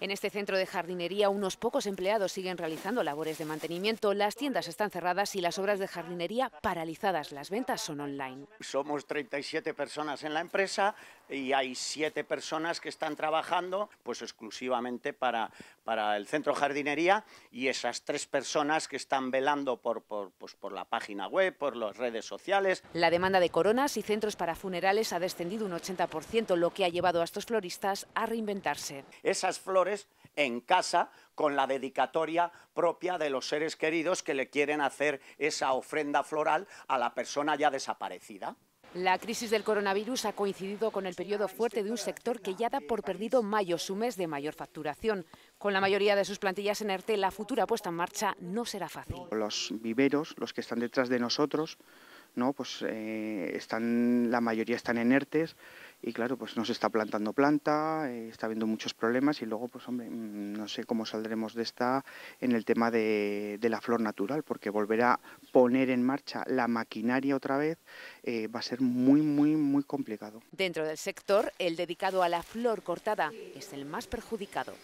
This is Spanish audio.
En este centro de jardinería unos pocos empleados siguen realizando labores de mantenimiento, las tiendas están cerradas y las obras de jardinería paralizadas, las ventas son online. Somos 37 personas en la empresa, y hay siete personas que están trabajando pues exclusivamente para, el centro jardinería y esas tres personas que están velando por, pues por la página web, por las redes sociales. La demanda de coronas y centros para funerales ha descendido un 80%, lo que ha llevado a estos floristas a reinventarse. Esas flores en casa con la dedicatoria propia de los seres queridos que le quieren hacer esa ofrenda floral a la persona ya desaparecida. La crisis del coronavirus ha coincidido con el periodo fuerte de un sector que ya da por perdido mayo, su mes de mayor facturación. Con la mayoría de sus plantillas en ERTE, la futura puesta en marcha no será fácil. Los viveros, los que están detrás de nosotros, ¿no? Pues eh, están, la mayoría están en y claro, pues no se está plantando planta, eh, está habiendo muchos problemas y luego, pues hombre, mm, no sé cómo saldremos de esta en el tema de, la flor natural, porque volver a poner en marcha la maquinaria otra vez eh, va a ser muy, muy, muy complicado. Dentro del sector, el dedicado a la flor cortada es el más perjudicado.